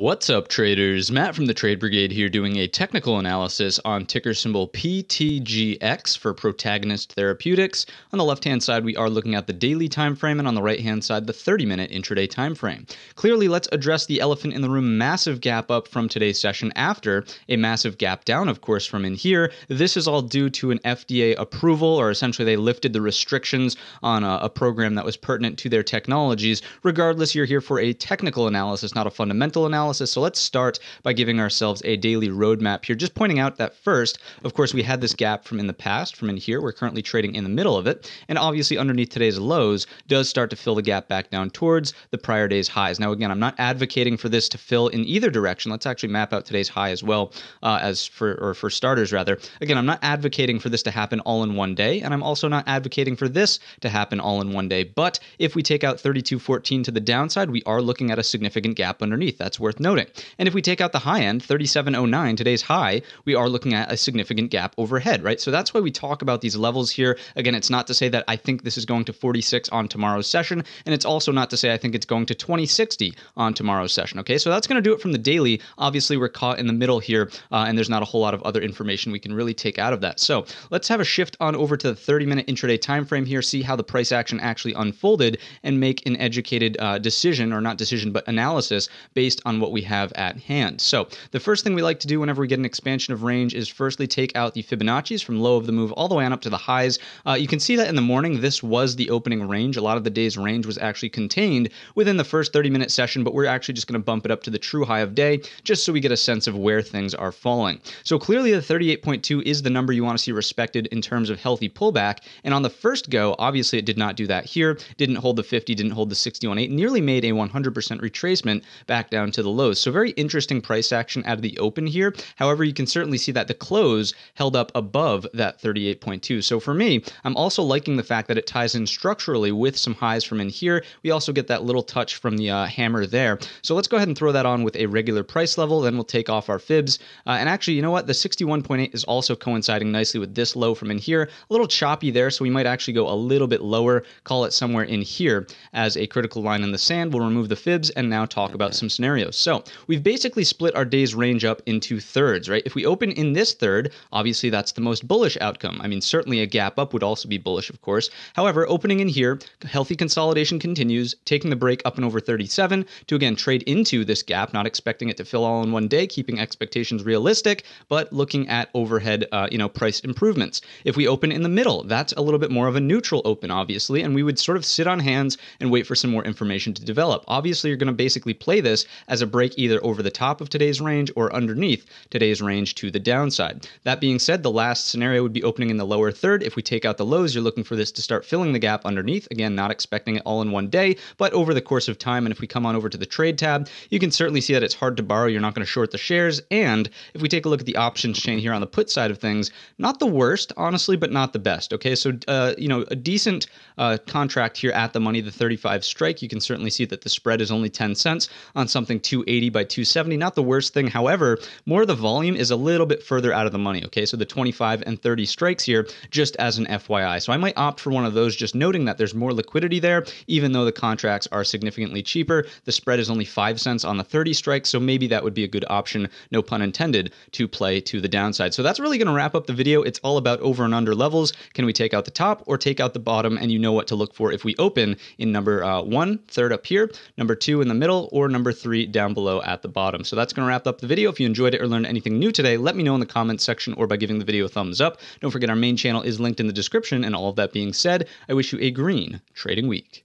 What's up, traders? Matt from the Trade Brigade here doing a technical analysis on ticker symbol PTGX for Protagonist Therapeutics. On the left hand side, we are looking at the daily time frame, and on the right hand side, the 30 minute intraday time frame. Clearly, let's address the elephant in the room massive gap up from today's session after a massive gap down, of course, from in here. This is all due to an FDA approval, or essentially, they lifted the restrictions on a, a program that was pertinent to their technologies. Regardless, you're here for a technical analysis, not a fundamental analysis analysis. So let's start by giving ourselves a daily roadmap here, just pointing out that first, of course, we had this gap from in the past, from in here. We're currently trading in the middle of it. And obviously, underneath today's lows does start to fill the gap back down towards the prior day's highs. Now, again, I'm not advocating for this to fill in either direction. Let's actually map out today's high as well, uh, as for, or for starters, rather. Again, I'm not advocating for this to happen all in one day. And I'm also not advocating for this to happen all in one day. But if we take out 3214 to the downside, we are looking at a significant gap underneath. That's worth worth noting. And if we take out the high end, 3709, today's high, we are looking at a significant gap overhead, right? So that's why we talk about these levels here. Again, it's not to say that I think this is going to 46 on tomorrow's session, and it's also not to say I think it's going to 2060 on tomorrow's session, okay? So that's going to do it from the daily. Obviously, we're caught in the middle here, uh, and there's not a whole lot of other information we can really take out of that. So let's have a shift on over to the 30 minute intraday time frame here, see how the price action actually unfolded, and make an educated uh, decision, or not decision, but analysis based on what what we have at hand. So the first thing we like to do whenever we get an expansion of range is firstly take out the Fibonacci's from low of the move all the way on up to the highs. Uh, you can see that in the morning, this was the opening range. A lot of the day's range was actually contained within the first 30 minute session, but we're actually just going to bump it up to the true high of day just so we get a sense of where things are falling. So clearly the 38.2 is the number you want to see respected in terms of healthy pullback. And on the first go, obviously it did not do that here. Didn't hold the 50, didn't hold the 61.8, nearly made a 100% retracement back down to the lows. So very interesting price action out of the open here. However, you can certainly see that the close held up above that 38.2. So for me, I'm also liking the fact that it ties in structurally with some highs from in here. We also get that little touch from the uh, hammer there. So let's go ahead and throw that on with a regular price level. Then we'll take off our fibs. Uh, and actually, you know what? The 61.8 is also coinciding nicely with this low from in here. A little choppy there, so we might actually go a little bit lower, call it somewhere in here as a critical line in the sand. We'll remove the fibs and now talk about some scenarios. So so we've basically split our day's range up into thirds, right? If we open in this third, obviously that's the most bullish outcome. I mean, certainly a gap up would also be bullish, of course. However, opening in here, healthy consolidation continues, taking the break up and over 37 to again trade into this gap, not expecting it to fill all in one day, keeping expectations realistic, but looking at overhead, uh, you know, price improvements. If we open in the middle, that's a little bit more of a neutral open, obviously, and we would sort of sit on hands and wait for some more information to develop. Obviously, you're going to basically play this as a break either over the top of today's range or underneath today's range to the downside. That being said, the last scenario would be opening in the lower third. If we take out the lows, you're looking for this to start filling the gap underneath. Again, not expecting it all in one day, but over the course of time. And if we come on over to the trade tab, you can certainly see that it's hard to borrow. You're not going to short the shares. And if we take a look at the options chain here on the put side of things, not the worst, honestly, but not the best. Okay, so uh, you know a decent uh, contract here at the money, the 35 strike. You can certainly see that the spread is only 10 cents on something 2 280 by 270. Not the worst thing. However, more of the volume is a little bit further out of the money. Okay, so the 25 and 30 strikes here, just as an FYI. So I might opt for one of those, just noting that there's more liquidity there, even though the contracts are significantly cheaper. The spread is only five cents on the 30 strike, so maybe that would be a good option, no pun intended, to play to the downside. So that's really going to wrap up the video. It's all about over and under levels. Can we take out the top or take out the bottom? And you know what to look for if we open in number uh, one, third up here, number two in the middle, or number three down down below at the bottom. So that's going to wrap up the video. If you enjoyed it or learned anything new today, let me know in the comments section or by giving the video a thumbs up. Don't forget our main channel is linked in the description. And all of that being said, I wish you a green trading week.